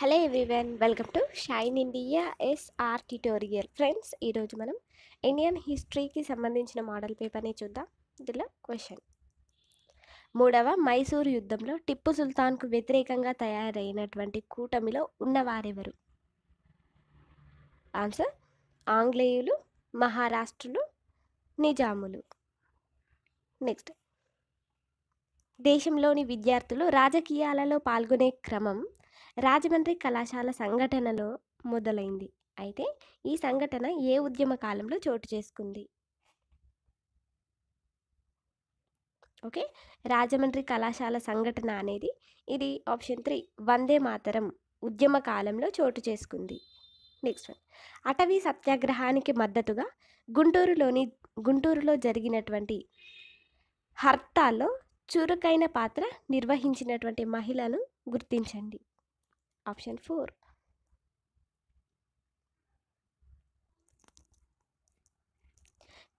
hello everyone welcome to shine India SR tutorial friends ఈరోజు మనం Indian హిస్టరీకి సంబంధించిన model పేపర్ని చూద్దాం ఇందులో క్వశ్చన్ మూడవ మైసూరు యుద్ధంలో టిప్పు సుల్తాన్కు వ్యతిరేకంగా తయారైనటువంటి కూటమిలో ఉన్నవారెవరు ఆన్సర్ ఆంగ్లేయులు మహారాష్ట్రులు నిజాములు నెక్స్ట్ దేశంలోని విద్యార్థులు రాజకీయాలలో పాల్గొనే క్రమం రాజమండ్రి కళాశాల సంఘటనలో మొదలైంది అయితే ఈ సంఘటన ఏ ఉద్యమ కాలంలో చోటు చేసుకుంది ఓకే రాజమండ్రి కళాశాల సంఘటన అనేది ఇది ఆప్షన్ త్రీ వందే మాతరం ఉద్యమ కాలంలో చోటు చేసుకుంది నెక్స్ట్ వన్ అటవీ సత్యాగ్రహానికి మద్దతుగా గుంటూరులోని గుంటూరులో జరిగినటువంటి హర్తాల్లో చురుకైన పాత్ర నిర్వహించినటువంటి మహిళను గుర్తించండి option four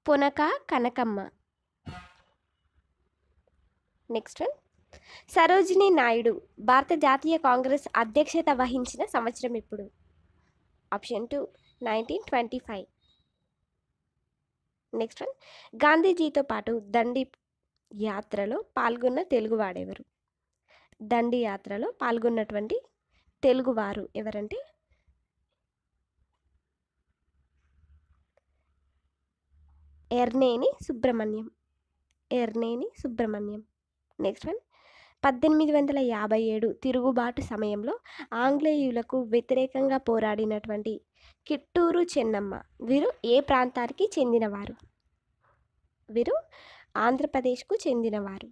Punaka Kanakamma next Sarojini Naidu భారత జాతీయ కాంగ్రెస్ అధ్యక్షత వహించిన సంవత్సరం ఇప్పుడు option two nineteen twenty five next one గాంధీజీతో పాటు దండి యాత్రలో పాల్గొన్న తెలుగువాడెవరు దండి యాత్రలో పాల్గొన్నటువంటి తెలుగువారు ఎవరంటే ఎర్నేని సుబ్రహ్మణ్యం ఎర్నేని సుబ్రహ్మణ్యం నెక్స్ట్ వన్ పద్దెనిమిది వందల యాభై ఏడు తిరుగుబాటు సమయంలో ఆంగ్లేయులకు వ్యతిరేకంగా పోరాడినటువంటి కిట్టూరు చెన్నమ్మ వీరు ఏ ప్రాంతానికి చెందినవారు వీరు ఆంధ్రప్రదేశ్కు చెందినవారు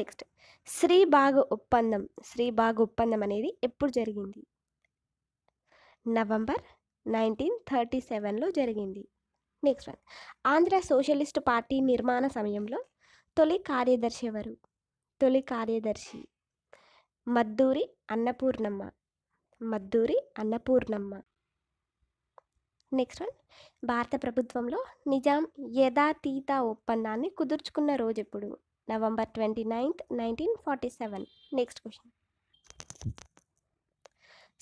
నెక్స్ట్ శ్రీబాగ్ ఒప్పందం శ్రీబాగ్ ఒప్పందం అనేది ఎప్పుడు జరిగింది నవంబర్ నైన్టీన్ థర్టీ సెవెన్లో జరిగింది next one Andhra socialist party నిర్మాణ సమయంలో తొలి కార్యదర్శి ఎవరు తొలి కార్యదర్శి మద్దూరి అన్నపూర్ణమ్మ మద్దూరి అన్నపూర్ణమ్మ నెక్స్ట్ వన్ భారత ప్రభుత్వంలో నిజాం యథాతీత ఒప్పందాన్ని కుదుర్చుకున్న రోజు ఎప్పుడు November twenty ninth nineteen forty seven next question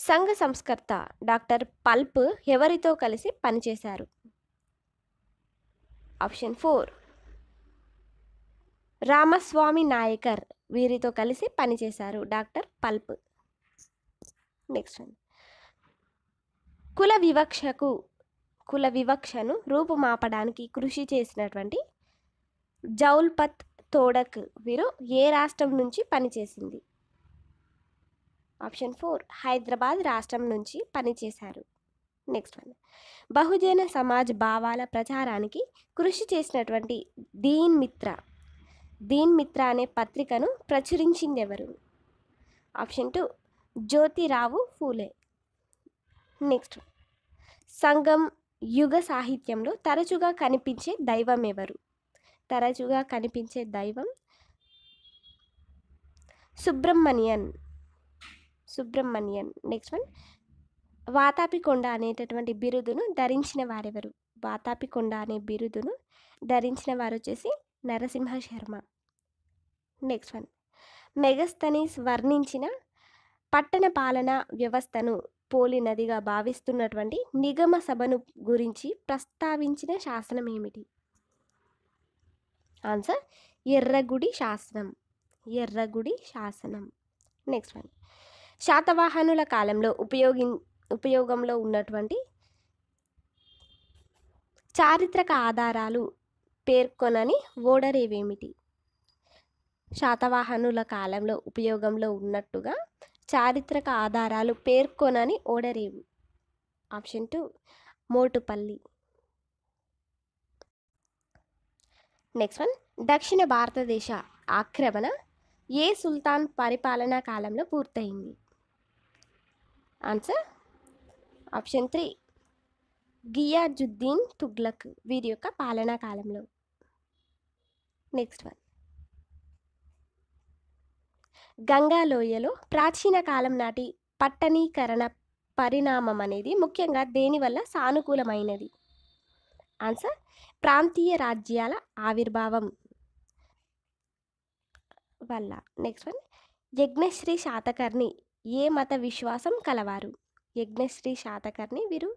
సంఘ సంస్కర్త డాక్టర్ పల్ప్ ఎవరితో కలిసి పనిచేశారు ఆప్షన్ ఫోర్ రామస్వామి నాయకర్ వీరితో కలిసి పనిచేశారు డాక్టర్ పల్ప్ నెక్స్ట్ వన్ కుల వివక్షకు కుల వివక్షను రూపుమాపడానికి కృషి చేసినటువంటి జౌల్పత్ తోడక్ వీరు ఏ రాష్ట్రం నుంచి పనిచేసింది ఆప్షన్ ఫోర్ హైదరాబాద్ రాష్ట్రం నుంచి పనిచేశారు నెక్స్ట్ వన్ బహుజన సమాజ్ భావాల ప్రచారానికి కృషి చేసినటువంటి దీన్ మిత్ర దీన్ మిత్ర అనే పత్రికను ప్రచురించింది ఎవరు option two Jyotirao Phule next సంఘం యుగ సాహిత్యంలో తరచుగా కనిపించే దైవం ఎవరు తరచుగా కనిపించే దైవం సుబ్రహ్మణ్యన్ సుబ్రహ్మణ్యన్ నెక్స్ట్ వన్ వాతాపికొండ అనేటటువంటి బిరుదును ధరించిన వారెవరు వాతాపికొండ అనే బిరుదును ధరించిన వారు వచ్చేసి Narasimha Sharma next one Megasthenes వర్ణించిన పట్టణ పాలన వ్యవస్థను పోలినదిగా భావిస్తున్నటువంటి నిగమ సభను గురించి ప్రస్తావించిన శాసనం ఏమిటి ఆన్సర్ ఎర్రగుడి శాసనం ఎర్రగుడి శాసనం నెక్స్ట్ వన్ శాతవాహనుల కాలంలో ఉపయోగి ఉపయోగంలో ఉన్నటువంటి చారిత్రక ఆధారాలు పేర్కొనని ఓడరేవేమిటి శాతవాహనుల కాలంలో ఉపయోగంలో ఉన్నట్టుగా చారిత్రక ఆధారాలు పేర్కొనని ఓడరేవి option two Motupalli next one దక్షిణ భారతదేశ ఆక్రమణ ఏ సుల్తాన్ పరిపాలనా కాలంలో పూర్తయింది answer option three Ghiyasuddin Tughlaq వీరి యొక్క పాలనా కాలంలో నెక్స్ట్ వన్ గంగా లోయలో ప్రాచీన కాలం నాటి పట్టణీకరణ పరిణామం అనేది ముఖ్యంగా దేనివల్ల సానుకూలమైనది ఆన్సర్ ప్రాంతీయ రాజ్యాల ఆవిర్భావం వల్ల నెక్స్ట్ వన్ యజ్ఞశ్రీ శాతకర్ణి ఏ మత విశ్వాసం కలవారు యజ్ఞశ్రీ శాతకర్ణి వీరు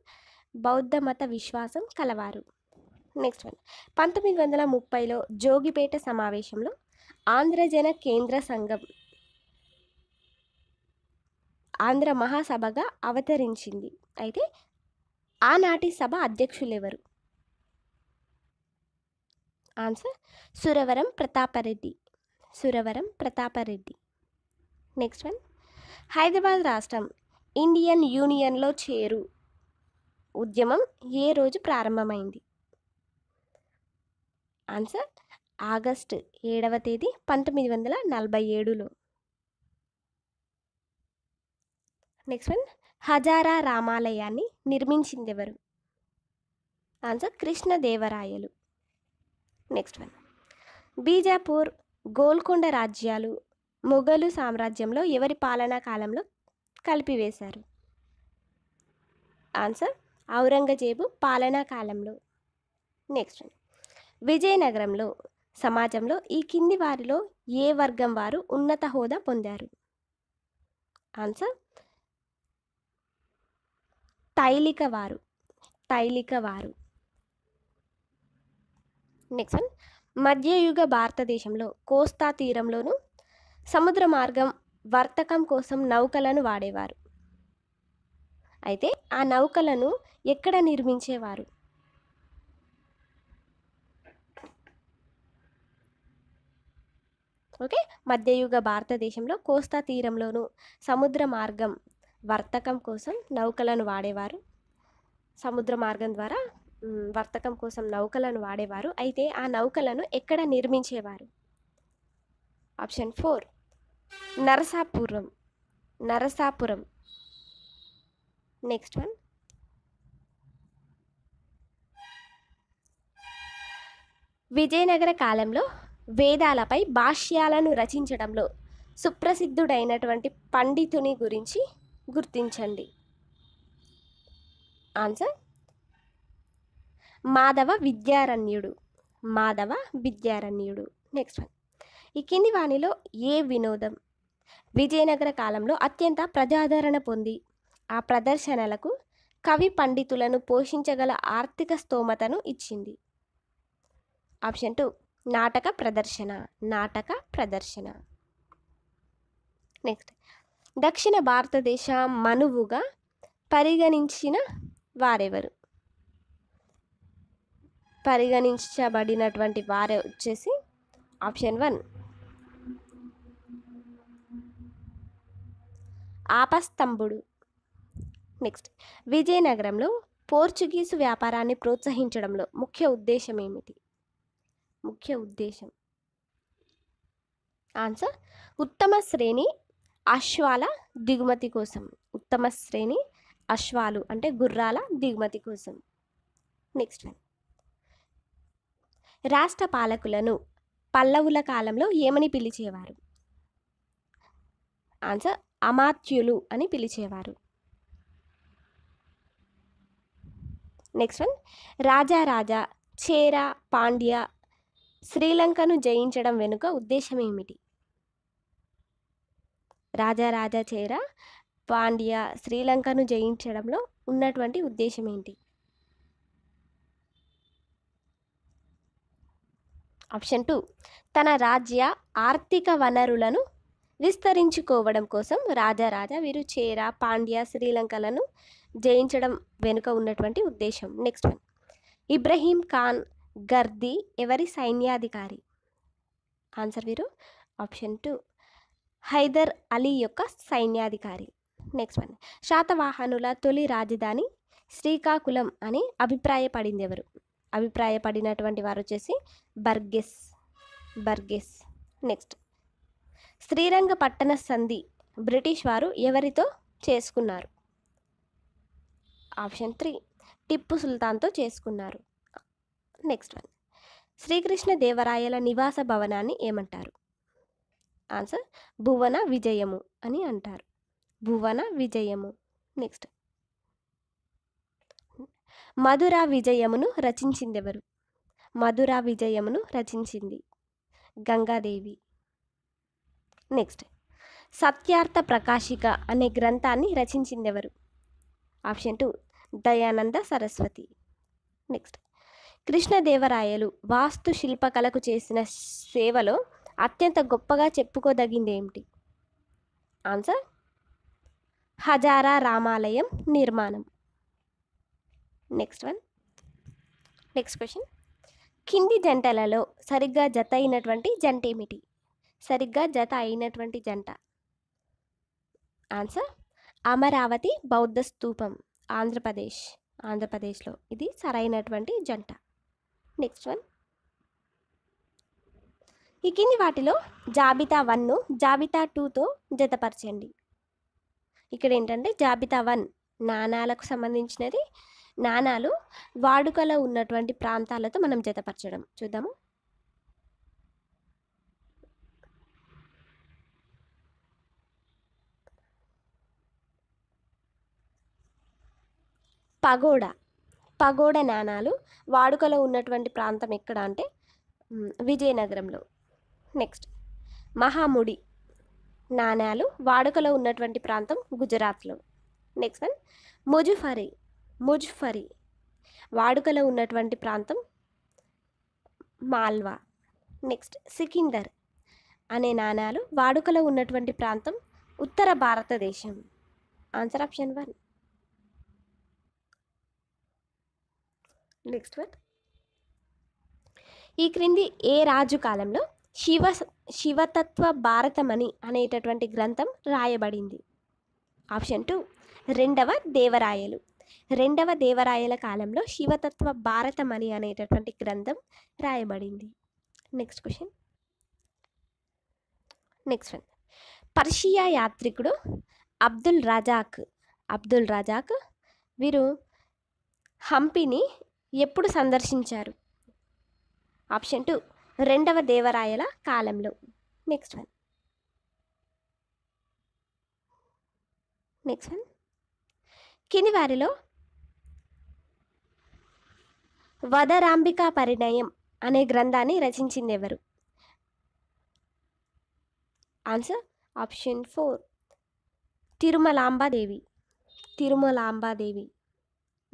బౌద్ధ మత విశ్వాసం కలవారు నెక్స్ట్ వన్ పంతొమ్మిది వందల ముప్పైలో జోగిపేట సమావేశంలో ఆంధ్రజన కేంద్ర సంఘం ఆంధ్ర మహాసభగా అవతరించింది అయితే ఆనాటి సభ అధ్యక్షులెవరు answer Suravaram Pratapareddy Suravaram Pratapareddy next one Hyderabad రాష్ట్రం ఇండియన్ యూనియన్లో చేరు ఉద్యమం ఏ రోజు ప్రారంభమైంది ఆన్సర్ ఆగస్ట్ ఏడవ తేదీ పంతొమ్మిది వందల నలభై ఏడులో నెక్స్ట్ వన్ హజారా రామాలయాన్ని నిర్మించింది ఎవరు answer Krishnadevarayalu next one Bijapur Golconda రాజ్యాలు మొఘలు సామ్రాజ్యంలో ఎవరి పాలనా కాలంలో కలిపివేశారు ఆన్సర్ ఔరంగజేబు పాలనా కాలంలో నెక్స్ట్ వన్ విజయనగరంలో సమాజంలో ఈ కింది వారిలో ఏ వర్గం వారు ఉన్నత హోదా పొందారు ఆన్సర్ తైలిక వారు తైలిక వారు నెక్స్ట్ వన్ మధ్యయుగ భారతదేశంలో కోస్తా తీరంలోను సముద్ర మార్గం వర్తకం కోసం నౌకలను వాడేవారు అయితే ఆ నౌకలను ఎక్కడ నిర్మించేవారు ఓకే మధ్యయుగ భారతదేశంలో కోస్తా తీరంలోను సముద్ర మార్గం వర్తకం కోసం నౌకలను వాడేవారు సముద్ర మార్గం ద్వారా వర్తకం కోసం నౌకలను వాడేవారు అయితే ఆ నౌకలను ఎక్కడ నిర్మించేవారు option four Narasapuram Narasapuram next one Vijayanagara కాలంలో వేదాలపై భాష్యాలను రచించడంలో సుప్రసిద్ధుడైనటువంటి పండితుని గురించి గుర్తించండి ఆన్సర్ మాధవ విద్యారణ్యుడు మాధవ విద్యారణ్యుడు నెక్స్ట్ వన్ ఈ కింది వాణిలో ఏ వినోదం విజయనగర కాలంలో అత్యంత ప్రజాదరణ పొంది ఆ ప్రదర్శనలకు కవి పండితులను పోషించగల ఆర్థిక స్తోమతను ఇచ్చింది ఆప్షన్ టూ నాటక ప్రదర్శన నాటక ప్రదర్శన నెక్స్ట్ దక్షిణ భారతదేశ మనువుగా పరిగణించిన వారెవరు పరిగణించబడినటువంటి వారే వచ్చేసి ఆప్షన్ వన్ ఆపస్తంభుడు నెక్స్ట్ విజయనగరంలో పోర్చుగీసు వ్యాపారాన్ని ప్రోత్సహించడంలో ముఖ్య ఉద్దేశం ఏమిటి ముఖ్య ఉద్దేశం ఆన్సర్ ఉత్తమ శ్రేణి అశ్వాల దిగుమతి కోసం ఉత్తమ శ్రేణి అశ్వాలు అంటే గుర్రాల దిగుమతి కోసం నెక్స్ట్ వన్ రాష్ట్ర పాలకులను పల్లవుల కాలంలో ఏమని పిలిచేవారు ఆన్సర్ అమాత్యులు అని పిలిచేవారు నెక్స్ట్ వన్ రాజారాజా చేర పాండ్య శ్రీలంకను జయించడం వెనుక ఉద్దేశం ఏమిటి రాజారాజా చేర పాండ్య శ్రీలంకను జయించడంలో ఉన్నటువంటి ఉద్దేశం ఏంటి ఆప్షన్ టూ తన రాజ్య ఆర్థిక వనరులను విస్తరించుకోవడం కోసం రాజారాజా వీరు చేర పాండ్య శ్రీలంకలను జయించడం వెనుక ఉన్నటువంటి ఉద్దేశం నెక్స్ట్ వన్ ఇబ్రహీం ఖాన్ గర్ది ఎవరి సైన్యాధికారి ఆన్సర్ వీరు ఆప్షన్ టూ హైదర్ అలీ యొక్క సైన్యాధికారి నెక్స్ట్ వన్ శాతవాహనుల తొలి రాజధాని శ్రీకాకుళం అని అభిప్రాయపడింది ఎవరు అభిప్రాయపడినటువంటి వారు వచ్చేసి బర్గెస్ బర్గెస్ నెక్స్ట్ శ్రీరంగ పట్టణ సంధి బ్రిటిష్ వారు ఎవరితో చేసుకున్నారు ఆప్షన్ త్రీ టిప్పు సుల్తాన్తో చేసుకున్నారు నెక్స్ట్ వన్ శ్రీకృష్ణ దేవరాయల నివాస భవనాన్ని ఏమంటారు ఆన్సర్ భువన విజయము అని అంటారు భువన విజయము నెక్స్ట్ మధుర విజయమును రచించిందెవరు మధుర విజయమును రచించింది గంగాదేవి నెక్స్ట్ సత్యార్థ ప్రకాశిక అనే గ్రంథాన్ని రచించిందెవరు option two Dayananda Saraswati next Krishnadevarayalu వాస్తు శిల్పకళకు చేసిన సేవలో అత్యంత గొప్పగా చెప్పుకోదగింది ఏమిటి ఆన్సర్ హజారా రామాలయం నిర్మాణం నెక్స్ట్ వన్ నెక్స్ట్ క్వశ్చన్ కింది జంటలలో సరిగ్గా జత అయినటువంటి జంట ఏమిటి సరిగ్గా జత అయినటువంటి జంట ఆన్సర్ అమరావతి బౌద్ధ స్తూపం ఆంధ్రప్రదేశ్ ఆంధ్రప్రదేశ్లో ఇది సరైనటువంటి జంట నెక్స్ట్ వన్ ఈ కింది వాటిలో జాబితా వన్ను జాబితా టూతో జతపరచండి ఇక్కడ ఏంటంటే జాబితా వన్ నాణాలకు సంబంధించినది నాణాలు వాడుకలో ఉన్నటువంటి ప్రాంతాలతో మనం జతపరచడం చూద్దాము పగోడా పగోడ నాణాలు వాడుకలో ఉన్నటువంటి ప్రాంతం ఎక్కడ అంటే విజయనగరంలో నెక్స్ట్ మహాముడి నాణాలు వాడుకలో ఉన్నటువంటి ప్రాంతం గుజరాత్లో నెక్స్ట్ వన్ ముజుఫరీ ముజ్ఫరి వాడుకలో ఉన్నటువంటి ప్రాంతం మాల్వా నెక్స్ట్ సికిందర్ అనే నాణాలు వాడుకలో ఉన్నటువంటి ప్రాంతం ఉత్తర భారతదేశం answer option one next one ఈ క్రింది ఏ రాజు కాలంలో శివ శివతత్వ భారతమణి అనేటటువంటి గ్రంథం రాయబడింది ఆప్షన్ టూ రెండవ దేవరాయలు రెండవ దేవరాయల కాలంలో శివతత్వ భారతం అని అనేటటువంటి గ్రంథం రాయబడింది next question next one Persia యాత్రికుడు అబ్దుల్ రజాక్ అబ్దుల్ రజాక్ వీరు హంపిని ఎప్పుడు సందర్శించారు ఆప్షన్ టూ రెండవ దేవరాయల కాలంలో నెక్స్ట్ వన్ నెక్స్ట్ వన్ కింది వారిలో వదరాంబికా పరిణయం అనే గ్రంథాన్ని రచించింది ఎవరు answer option four Tirumalambadevi Tirumalambadevi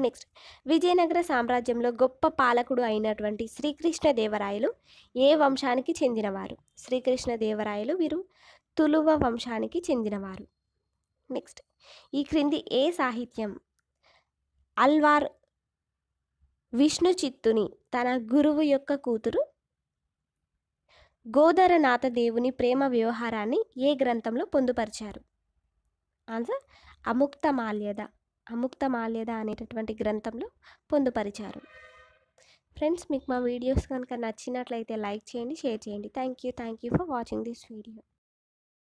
next Vijayanagara సామ్రాజ్యంలో గొప్ప పాలకుడు అయినటువంటి శ్రీకృష్ణదేవరాయలు ఏ వంశానికి చెందినవారు శ్రీకృష్ణదేవరాయలు వీరు తులువ వంశానికి చెందినవారు నెక్స్ట్ ఈ క్రింది ఏ సాహిత్యం అల్వార్ విష్ణు చిత్తుని తన గురువు యొక్క కూతురు గోదరనాథ దేవుని ప్రేమ వ్యవహారాన్ని ఏ గ్రంథంలో పొందుపరిచారు ఆన్సర్ అముక్త మాల్యద అముక్త మాల్యద అనేటటువంటి గ్రంథంలో పొందుపరిచారు ఫ్రెండ్స్ మీకు మా వీడియోస్ కనుక నచ్చినట్లయితే లైక్ చేయండి షేర్ చేయండి thank you thank you for watching this video